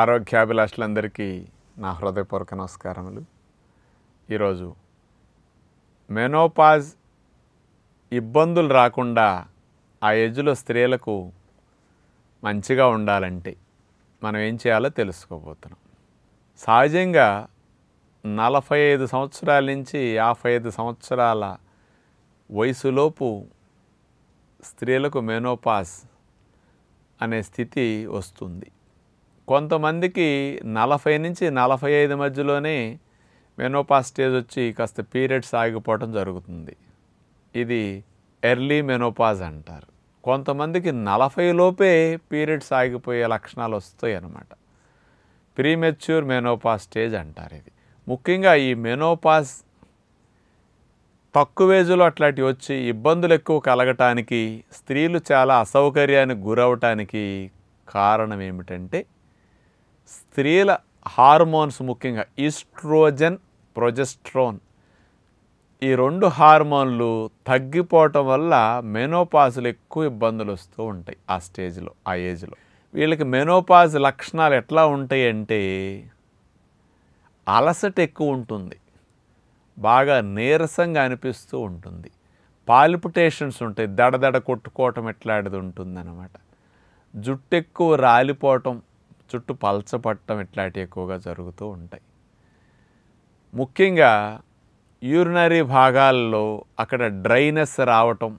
ఆరోగ్యాభిలాషులందరికీ నా హృదయపూర్వక నమస్కారములు ఈరోజు మెనోపాజ్ ఇబ్బందులు రాకుండా ఆ ఎజ్లో స్త్రీలకు మంచిగా ఉండాలంటే మనం ఏం చేయాలో తెలుసుకోబోతున్నాం సహజంగా నలభై ఐదు సంవత్సరాల నుంచి యాభై ఐదు సంవత్సరాల వయసులోపు స్త్రీలకు మెనోపాస్ అనే స్థితి వస్తుంది కొంతమందికి నలభై నుంచి నలభై ఐదు మధ్యలోనే మెనోపా స్టేజ్ వచ్చి కాస్త పీరియడ్స్ ఆగిపోవటం జరుగుతుంది ఇది ఎర్లీ మెనోపాజ్ అంటారు కొంతమందికి నలభై లోపే పీరియడ్స్ ఆగిపోయే లక్షణాలు వస్తాయి అన్నమాట ప్రీమెచ్యూర్ మెనోపాజ్ స్టేజ్ అంటారు ఇది ముఖ్యంగా ఈ మెనోపాజ్ తక్కువ ఏజ్లో అట్లాంటివి వచ్చి ఇబ్బందులు ఎక్కువ కలగటానికి స్త్రీలు చాలా అసౌకర్యానికి గురవటానికి కారణం ఏమిటంటే స్త్రీల హార్మోన్స్ ముఖ్యంగా ఈస్ట్రోజన్ ప్రొజెస్ట్రోన్ ఈ రెండు హార్మోన్లు తగ్గిపోవటం వల్ల మెనోపాజులు ఎక్కువ ఇబ్బందులు వస్తూ ఉంటాయి ఆ స్టేజ్లో ఆ ఏజ్లో వీళ్ళకి మెనోపాజ్ లక్షణాలు ఎట్లా ఉంటాయి అంటే అలసట ఎక్కువ ఉంటుంది బాగా నీరసంగా అనిపిస్తూ ఉంటుంది పాలిపిటేషన్స్ ఉంటాయి దడదడ కొట్టుకోవటం ఎట్లాంటిది ఉంటుంది అనమాట జుట్టు ఎక్కువ రాలిపోవటం చుట్టూ పలచపట్టడం ఇట్లాంటివి ఎక్కువగా జరుగుతూ ఉంటాయి ముఖ్యంగా యూరినరీ భాగాల్లో అక్కడ డ్రైనెస్ రావటం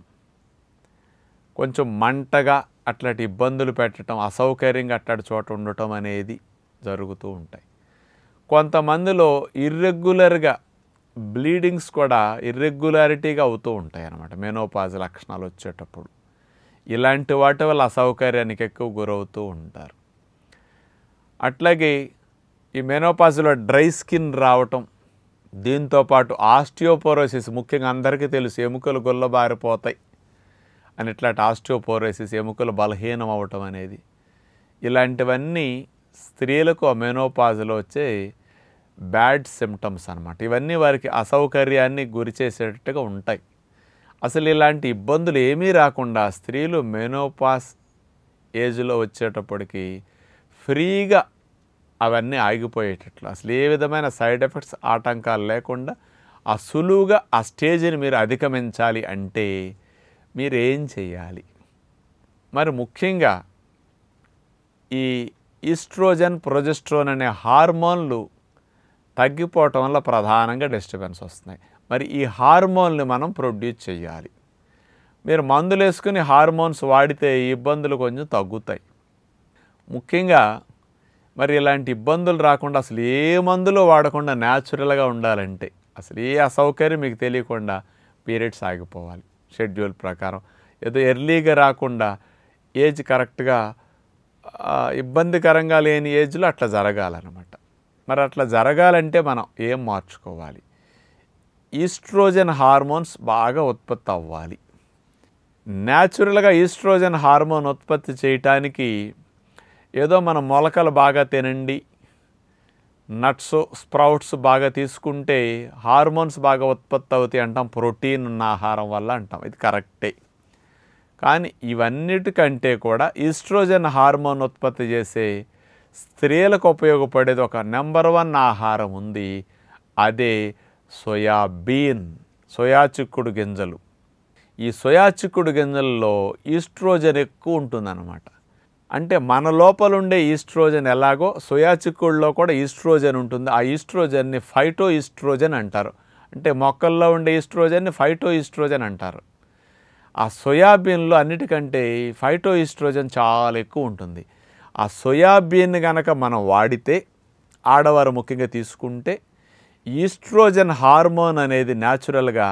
కొంచెం మంటగా అట్లాంటి ఇబ్బందులు పెట్టడం అసౌకర్యంగా అట్లాంటి చోట ఉండటం అనేది జరుగుతూ ఉంటాయి కొంతమందిలో ఇర్రెగ్యులర్గా బ్లీడింగ్స్ కూడా ఇర్రెగ్యులారిటీగా అవుతూ ఉంటాయి అన్నమాట మెనోపాజ్ లక్షణాలు వచ్చేటప్పుడు ఇలాంటి వాటి వల్ల అసౌకర్యానికి ఎక్కువ గురవుతూ ఉంటారు అట్లాగే ఈ మెనోపాజ్లో డ్రై స్కిన్ రావటం దీంతోపాటు ఆస్టియోపోరోసిస్ ముఖ్యంగా అందరికీ తెలుసు ఎముకలు గొల్లబారిపోతాయి అని ఇట్లాంటి ఆస్టియోపోరోసిస్ ఎముకలు బలహీనం అవటం అనేది ఇలాంటివన్నీ స్త్రీలకు మెనోపాజ్లో వచ్చే బ్యాడ్ సిమ్టమ్స్ అనమాట ఇవన్నీ వారికి అసౌకర్యాన్ని గురి చేసేటట్టుగా ఉంటాయి అసలు ఇలాంటి ఇబ్బందులు ఏమీ రాకుండా స్త్రీలు మెనోపాస్ ఏజ్లో వచ్చేటప్పటికి ఫ్రీగా అవన్నీ ఆగిపోయేటట్లు అసలు ఏ విధమైన సైడ్ ఎఫెక్ట్స్ ఆటంకాలు లేకుండా ఆ సులువుగా ఆ స్టేజ్ని మీరు అధిగమించాలి అంటే మీరేం చేయాలి మరి ముఖ్యంగా ఈ ఈస్ట్రోజన్ ప్రొజెస్ట్రోన్ అనే హార్మోన్లు తగ్గిపోవటం వల్ల ప్రధానంగా డిస్టర్బెన్స్ వస్తున్నాయి మరి ఈ హార్మోన్ని మనం ప్రొడ్యూస్ చేయాలి మీరు మందులు వేసుకుని హార్మోన్స్ వాడితే ఇబ్బందులు కొంచెం తగ్గుతాయి ముఖ్యంగా మరి ఇలాంటి ఇబ్బందులు రాకుండా అసలు ఏ మందులు వాడకుండా న్యాచురల్గా ఉండాలంటే అసలు ఏ అసౌకర్యం మీకు తెలియకుండా పీరియడ్స్ ఆగిపోవాలి షెడ్యూల్ ప్రకారం ఏదో ఎర్లీగా రాకుండా ఏజ్ కరెక్ట్గా ఇబ్బందికరంగా లేని ఏజ్లో అట్లా జరగాలన్నమాట మరి అట్లా జరగాలంటే మనం ఏం మార్చుకోవాలి ఈస్ట్రోజన్ హార్మోన్స్ బాగా ఉత్పత్తి అవ్వాలి న్యాచురల్గా ఈస్ట్రోజన్ హార్మోన్ ఉత్పత్తి చేయటానికి ఏదో మనం మొలకలు బాగా తినండి నట్స్ స్ప్రౌట్స్ బాగా తీసుకుంటే హార్మోన్స్ బాగా ఉత్పత్తి అవుతాయి అంటాం ప్రోటీన్ ఉన్న ఆహారం వల్ల అంటాం ఇది కరెక్టే కానీ ఇవన్నిటికంటే కూడా ఈస్ట్రోజన్ హార్మోన్ ఉత్పత్తి చేసే స్త్రీలకు ఉపయోగపడేది ఒక నెంబర్ వన్ ఆహారం ఉంది అదే సోయాబీన్ సోయా చిక్కుడు గింజలు ఈ సోయా చిక్కుడు గింజల్లో ఈస్ట్రోజన్ ఎక్కువ ఉంటుందన్నమాట అంటే మన లోపల ఉండే ఈస్ట్రోజన్ ఎలాగో సోయా చిక్కుడులో కూడా ఈస్ట్రోజన్ ఉంటుంది ఆ ఈస్ట్రోజన్ని ఫైటో ఈస్ట్రోజన్ అంటారు అంటే మొక్కల్లో ఉండే ఈస్ట్రోజన్ని ఫైటో ఈస్ట్రోజన్ అంటారు ఆ సోయాబీన్లో అన్నిటికంటే ఫైటో ఈస్ట్రోజన్ చాలా ఎక్కువ ఉంటుంది ఆ సోయాబీన్ కనుక మనం వాడితే ఆడవారు ముఖ్యంగా తీసుకుంటే ఈస్ట్రోజన్ హార్మోన్ అనేది న్యాచురల్గా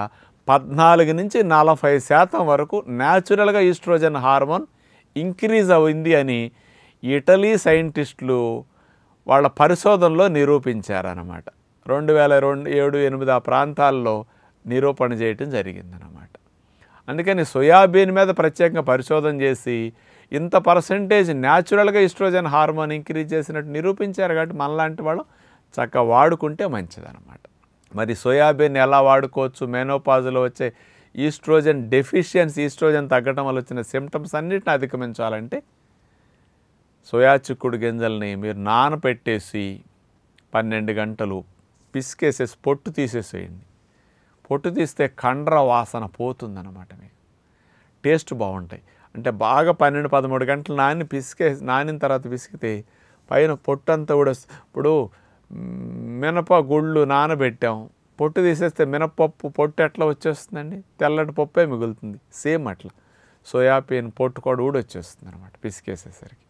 పద్నాలుగు నుంచి నలభై శాతం వరకు న్యాచురల్గా ఈస్ట్రోజన్ హార్మోన్ ఇంక్రీజ్ అయింది అని ఇటలీ సైంటిస్టులు వాళ్ళ పరిశోధనలో నిరూపించారన్నమాట రెండు వేల రెండు ఏడు ఎనిమిది ఆ ప్రాంతాల్లో నిరూపణ చేయటం జరిగిందనమాట అందుకని సోయాబీన్ మీద ప్రత్యేకంగా పరిశోధన చేసి ఇంత పర్సంటేజ్ న్యాచురల్గా ఇస్ట్రోజన్ హార్మోన్ ఇంక్రీజ్ చేసినట్టు నిరూపించారు కాబట్టి మనలాంటి వాళ్ళు చక్కగా వాడుకుంటే మంచిదనమాట మరి సోయాబీన్ ఎలా వాడుకోవచ్చు మెనోపాజులో వచ్చే ఈస్ట్రోజన్ డెఫిషియన్సీ ఈస్ట్రోజన్ తగ్గడం వల్ల వచ్చిన సిమ్టమ్స్ అన్నిటిని అధిగమించాలంటే సోయా చిక్కుడు గింజల్ని మీరు నానపెట్టేసి పన్నెండు గంటలు పిసికేసేసి పొట్టు తీసేసేయండి పొట్టు తీస్తే కండ్ర వాసన పోతుందన్నమాట మీకు టేస్ట్ బాగుంటాయి అంటే బాగా పన్నెండు పదమూడు గంటలు నాని పిసికే నానిన తర్వాత పిసికితే పైన పొట్టంతా కూడా ఇప్పుడు మినప గుళ్ళు నానబెట్టాం పొట్టు తీసేస్తే మినపప్పు పొట్టు ఎట్లా వచ్చేస్తుందండి తెల్లటి పప్పే మిగులుతుంది సేమ్ అట్లా సోయాబీన్ పొట్టు కూడా ఊడి వచ్చేస్తుంది అనమాట పిసికేసేసరికి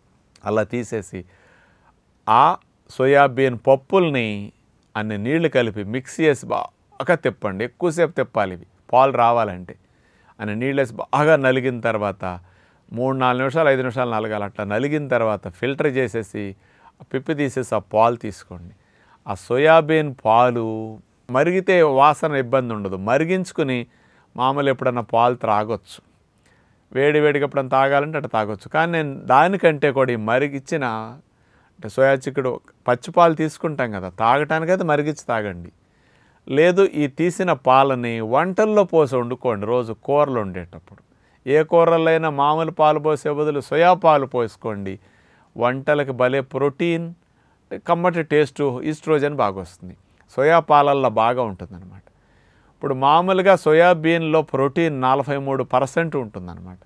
అలా తీసేసి ఆ సోయాబీన్ పప్పుల్ని అన్ని నీళ్లు కలిపి మిక్స్ చేసి బాగా తిప్పండి ఎక్కువసేపు తిప్పాలి ఇవి పాలు రావాలంటే అని వేసి బాగా నలిగిన తర్వాత మూడు నాలుగు నిమిషాలు ఐదు నిమిషాలు నలగాలి అట్లా నలిగిన తర్వాత ఫిల్టర్ చేసేసి పిప్పి తీసేసి ఆ పాలు తీసుకోండి ఆ సోయాబీన్ పాలు మరిగితే వాసన ఇబ్బంది ఉండదు మరిగించుకుని మామూలు ఎప్పుడన్నా పాలు త్రాగొచ్చు వేడి వేడిగా ఎప్పుడన్నా తాగాలంటే అట్లా తాగొచ్చు కానీ నేను దానికంటే కూడా ఈ మరిగిచ్చిన అంటే సోయా చిక్కుడు పచ్చిపాలు తీసుకుంటాం కదా తాగటానికైతే మరిగిచ్చి తాగండి లేదు ఈ తీసిన పాలని వంటల్లో పోసి వండుకోండి రోజు కూరలు వండేటప్పుడు ఏ కూరలైనా మామూలు పాలు పోసే బదులు సోయా పాలు పోసుకోండి వంటలకు భలే ప్రోటీన్ కమ్మటి టేస్టు ఈస్ట్రోజన్ బాగా వస్తుంది సోయా పాలల్లో బాగా ఉంటుందన్నమాట ఇప్పుడు మామూలుగా సోయాబీన్లో ప్రోటీన్ నలభై మూడు పర్సెంట్ ఉంటుందన్నమాట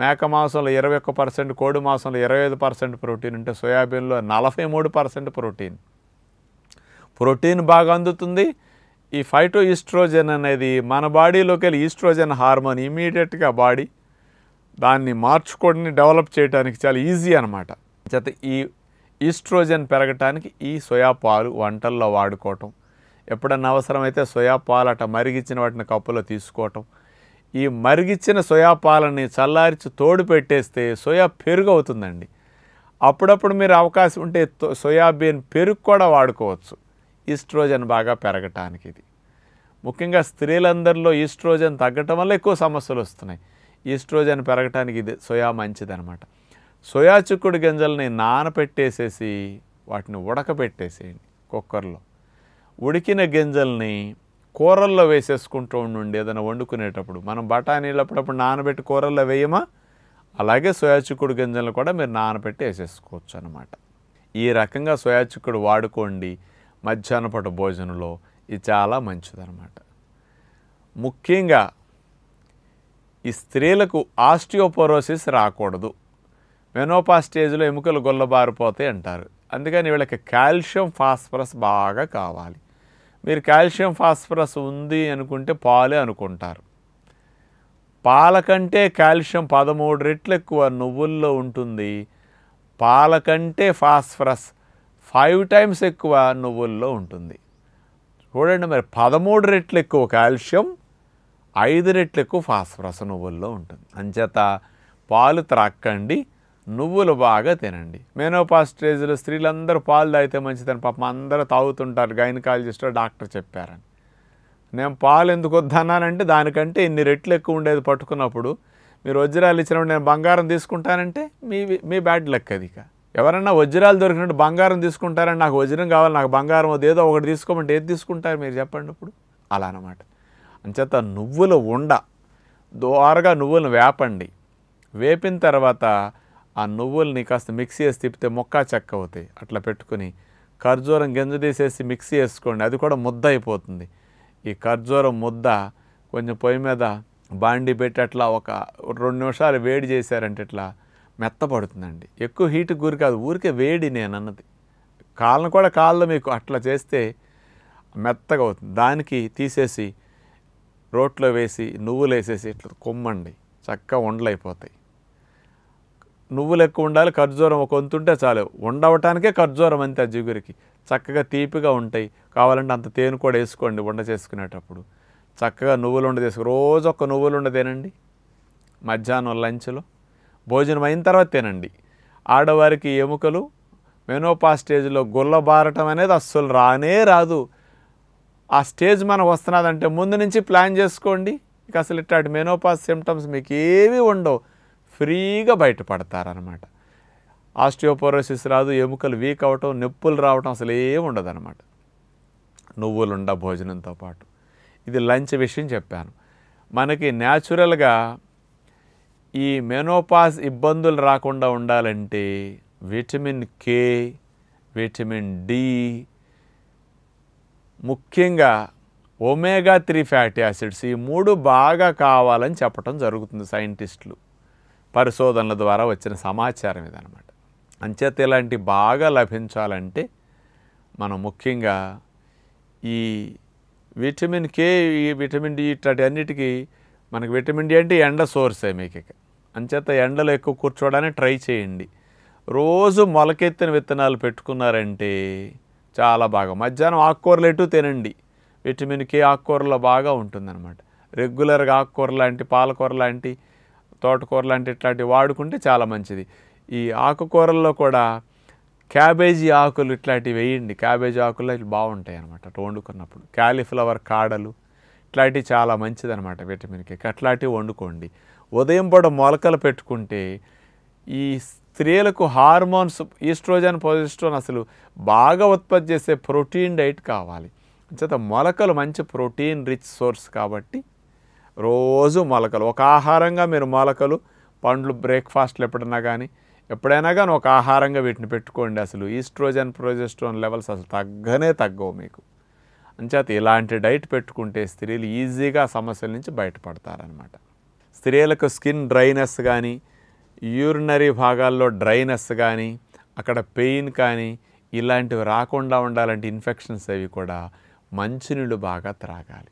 మేక మాంసంలో ఇరవై ఒక్క పర్సెంట్ కోడి మాంసంలో ఇరవై ఐదు పర్సెంట్ ప్రోటీన్ ఉంటే సోయాబీన్లో నలభై మూడు పర్సెంట్ ప్రోటీన్ ప్రోటీన్ బాగా అందుతుంది ఈ ఫైటో ఈస్ట్రోజన్ అనేది మన బాడీలోకి వెళ్ళి ఈస్ట్రోజన్ హార్మోన్ ఇమీడియట్గా బాడీ దాన్ని మార్చుకోవడాన్ని డెవలప్ చేయడానికి చాలా ఈజీ అనమాట చేత ఈ ఈస్ట్రోజన్ పెరగటానికి ఈ సోయా పాలు వంటల్లో వాడుకోవటం ఎప్పుడన్నా అవసరమైతే సోయా పాలు అట మరిగిచ్చిన వాటిని కప్పులో తీసుకోవటం ఈ మరిగిచ్చిన సోయా పాలని చల్లార్చి తోడు పెట్టేస్తే సోయా పెరుగు అవుతుందండి అప్పుడప్పుడు మీరు అవకాశం ఉంటే సోయాబీన్ పెరుగు కూడా వాడుకోవచ్చు ఈస్ట్రోజన్ బాగా పెరగటానికి ఇది ముఖ్యంగా స్త్రీలందరిలో ఈస్ట్రోజన్ తగ్గటం వల్ల ఎక్కువ సమస్యలు వస్తున్నాయి ఈస్ట్రోజన్ పెరగటానికి ఇది సోయా మంచిదనమాట సోయాచుక్కుడు గింజల్ని నానపెట్టేసేసి వాటిని ఉడకపెట్టేసేయండి కుక్కర్లో ఉడికిన గింజల్ని కూరల్లో వేసేసుకుంటూ ఉండండి ఏదైనా వండుకునేటప్పుడు మనం బఠానీలు అప్పుడప్పుడు నానబెట్టి కూరల్లో వేయమా అలాగే సోయాచిక్కుడు గింజలను కూడా మీరు నానబెట్టి వేసేసుకోవచ్చు అనమాట ఈ రకంగా సోయాచిక్కుడు వాడుకోండి పట భోజనంలో ఇది చాలా మంచిదనమాట ముఖ్యంగా ఈ స్త్రీలకు ఆస్టియోపోరోసిస్ రాకూడదు మెనోపా స్టేజ్లో ఎముకలు గొల్లబారిపోతాయి అంటారు అందుకని వీళ్ళకి కాల్షియం ఫాస్ఫరస్ బాగా కావాలి మీరు కాల్షియం ఫాస్ఫరస్ ఉంది అనుకుంటే పాలే అనుకుంటారు పాలకంటే కాల్షియం పదమూడు రెట్లు ఎక్కువ నువ్వుల్లో ఉంటుంది పాలకంటే ఫాస్ఫరస్ ఫైవ్ టైమ్స్ ఎక్కువ నువ్వుల్లో ఉంటుంది చూడండి మరి పదమూడు రెట్లు ఎక్కువ కాల్షియం ఐదు రెట్లు ఎక్కువ ఫాస్ఫరస్ నువ్వుల్లో ఉంటుంది అంచేత పాలు త్రాక్కండి నువ్వులు బాగా తినండి మెనోపా స్టేజ్లో స్త్రీలందరూ పాలు తాగితే మంచిదని పాపం అందరూ తాగుతుంటారు గైనకాలజిస్ట్ డాక్టర్ చెప్పారని నేను పాలు ఎందుకు వద్దన్నానంటే దానికంటే ఇన్ని రెట్లు ఎక్కువ ఉండేది పట్టుకున్నప్పుడు మీరు వజ్రాలు ఇచ్చినప్పుడు నేను బంగారం తీసుకుంటానంటే మీ మీ బ్యాడ్ లెక్క అది ఇక ఎవరన్నా వజ్రాలు దొరికినట్టు బంగారం తీసుకుంటారని నాకు వజ్రం కావాలి నాకు బంగారం ఏదో ఒకటి తీసుకోమంటే ఏది తీసుకుంటారు మీరు చెప్పండి ఇప్పుడు అలా అనమాట అంచేత నువ్వులు ఉండ దోరగా నువ్వులను వేపండి వేపిన తర్వాత ఆ నువ్వుల్ని కాస్త మిక్సీ వేసి తిప్పితే మొక్కా చెక్క అవుతాయి అట్లా పెట్టుకుని ఖర్జూరం గింజ తీసేసి మిక్సీ వేసుకోండి అది కూడా ముద్ద అయిపోతుంది ఈ ఖర్జూరం ముద్ద కొంచెం పొయ్యి మీద బాండి పెట్టి అట్లా ఒక రెండు నిమిషాలు వేడి చేశారంటే ఇట్లా మెత్తపడుతుందండి ఎక్కువ హీట్ గురి కాదు ఊరికే వేడి నేను అన్నది కాళ్ళను కూడా కాళ్ళు మీకు అట్లా చేస్తే మెత్తగా అవుతుంది దానికి తీసేసి రోట్లో వేసి నువ్వులు వేసేసి ఇట్లా కొమ్మండి చక్కగా ఉండలైపోతాయి నువ్వులు ఎక్కువ ఉండాలి ఖర్జూరం ఒక వంతు ఉంటే చాలు ఉండవటానికే ఖర్జూరం అంతే ఆ జిగురికి చక్కగా తీపిగా ఉంటాయి కావాలంటే అంత తేనె కూడా వేసుకోండి వండ చేసుకునేటప్పుడు చక్కగా నువ్వులు ఉండ తీసుకు రోజు ఒక నువ్వులు ఉండదేనండి మధ్యాహ్నం లంచ్లో భోజనం అయిన తర్వాత తినండి ఆడవారికి ఎముకలు మెనోపా స్టేజ్లో గుల్లబారటం అనేది అస్సలు రానే రాదు ఆ స్టేజ్ మనం వస్తున్నదంటే ముందు నుంచి ప్లాన్ చేసుకోండి ఇక అసలు ఇట్లాంటి మెనోపాస్ సిమ్టమ్స్ మీకు ఏవి ఉండవు ఫ్రీగా బయటపడతారనమాట ఆస్టియోపోరోసిస్ రాదు ఎముకలు వీక్ అవటం నొప్పులు రావటం అసలు ఏమి ఉండదనమాట నువ్వులుండ భోజనంతో పాటు ఇది లంచ్ విషయం చెప్పాను మనకి న్యాచురల్గా ఈ మెనోపాస్ ఇబ్బందులు రాకుండా ఉండాలంటే విటమిన్ కే విటమిన్ డి ముఖ్యంగా ఒమేగా త్రీ ఫ్యాటీ యాసిడ్స్ ఈ మూడు బాగా కావాలని చెప్పటం జరుగుతుంది సైంటిస్టులు పరిశోధనల ద్వారా వచ్చిన సమాచారం ఇదనమాట అంచేత ఇలాంటి బాగా లభించాలంటే మనం ముఖ్యంగా ఈ విటమిన్ కే ఈ విటమిన్ డి ఇట్లాంటి అన్నిటికీ మనకి విటమిన్ డి అంటే ఎండ సోర్సే మీకు అంచేత ఎండలో ఎక్కువ కూర్చోవడానికి ట్రై చేయండి రోజు మొలకెత్తిన విత్తనాలు పెట్టుకున్నారంటే చాలా బాగా మధ్యాహ్నం ఆకుకూరలు ఎటు తినండి విటమిన్ కే ఆకుకూరలో బాగా ఉంటుందన్నమాట రెగ్యులర్గా ఆకుకూర లాంటి పాలకూర లాంటి తోటకూర లాంటి ఇట్లాంటివి వాడుకుంటే చాలా మంచిది ఈ ఆకుకూరల్లో కూడా క్యాబేజీ ఆకులు ఇట్లాంటివి వేయండి క్యాబేజీ ఆకులు ఇట్లా బాగుంటాయి అనమాట వండుకున్నప్పుడు క్యాలీఫ్లవర్ కాడలు ఇట్లాంటివి చాలా మంచిదనమాట విటమిన్ విటమిన్కి అట్లాంటివి వండుకోండి ఉదయం పూట మొలకలు పెట్టుకుంటే ఈ స్త్రీలకు హార్మోన్స్ ఈస్ట్రోజన్ పొజిస్ట్రోన్ అసలు బాగా ఉత్పత్తి చేసే ప్రోటీన్ డైట్ కావాలి చేత మొలకలు మంచి ప్రోటీన్ రిచ్ సోర్స్ కాబట్టి రోజు మొలకలు ఒక ఆహారంగా మీరు మొలకలు పండ్లు బ్రేక్ఫాస్ట్లు ఎప్పుడన్నా కానీ ఎప్పుడైనా కానీ ఒక ఆహారంగా వీటిని పెట్టుకోండి అసలు ఈస్ట్రోజన్ ప్రొజెస్ట్రోన్ లెవెల్స్ అసలు తగ్గనే తగ్గవు మీకు అంచేత ఇలాంటి డైట్ పెట్టుకుంటే స్త్రీలు ఈజీగా సమస్యల నుంచి బయటపడతారనమాట స్త్రీలకు స్కిన్ డ్రైనెస్ కానీ యూరినరీ భాగాల్లో డ్రైనెస్ కానీ అక్కడ పెయిన్ కానీ ఇలాంటివి రాకుండా ఉండాలంటే ఇన్ఫెక్షన్స్ అవి కూడా మంచినీళ్ళు బాగా త్రాగాలి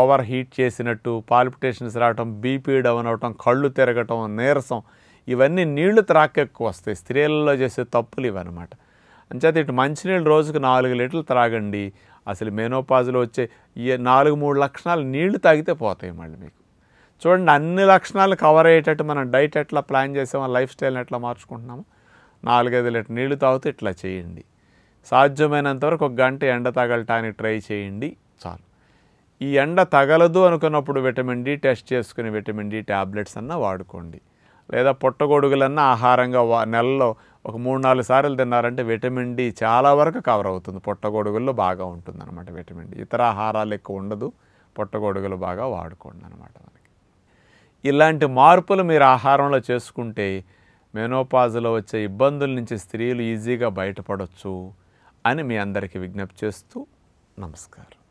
ఓవర్ హీట్ చేసినట్టు పాల్పిటేషన్స్ రావటం బీపీ డౌన్ అవటం కళ్ళు తిరగటం నీరసం ఇవన్నీ నీళ్లు త్రాకెక్కువ వస్తాయి స్త్రీలలో చేసే తప్పులు ఇవన్నమాట అంచేత ఇటు మంచినీళ్ళు రోజుకు నాలుగు లీటర్లు త్రాగండి అసలు మెనోపాజ్లో వచ్చే ఈ నాలుగు మూడు లక్షణాలు నీళ్లు తాగితే పోతాయి మళ్ళీ మీకు చూడండి అన్ని లక్షణాలు కవర్ అయ్యేటట్టు మనం డైట్ ఎట్లా ప్లాన్ చేసామో లైఫ్ స్టైల్ని ఎట్లా మార్చుకుంటున్నామో నాలుగైదు లీటర్ నీళ్లు తాగితే ఇట్లా చేయండి సాధ్యమైనంతవరకు ఒక గంట ఎండ తగలటానికి ట్రై చేయండి చాలు ఈ ఎండ తగలదు అనుకున్నప్పుడు విటమిన్ డి టెస్ట్ చేసుకుని విటమిన్ డి ట్యాబ్లెట్స్ అన్న వాడుకోండి లేదా పుట్టగొడుగులన్నా ఆహారంగా నెలలో ఒక మూడు నాలుగు సార్లు తిన్నారంటే విటమిన్ డి చాలా వరకు కవర్ అవుతుంది పొట్టగొడుగుల్లో బాగా ఉంటుంది అనమాట విటమిన్ డి ఇతర ఆహారాలు ఎక్కువ ఉండదు పొట్టగొడుగులు బాగా వాడుకోండి అనమాట మనకి ఇలాంటి మార్పులు మీరు ఆహారంలో చేసుకుంటే మెనోపాజ్లో వచ్చే ఇబ్బందుల నుంచి స్త్రీలు ఈజీగా బయటపడవచ్చు అని మీ అందరికీ విజ్ఞప్తి చేస్తూ నమస్కారం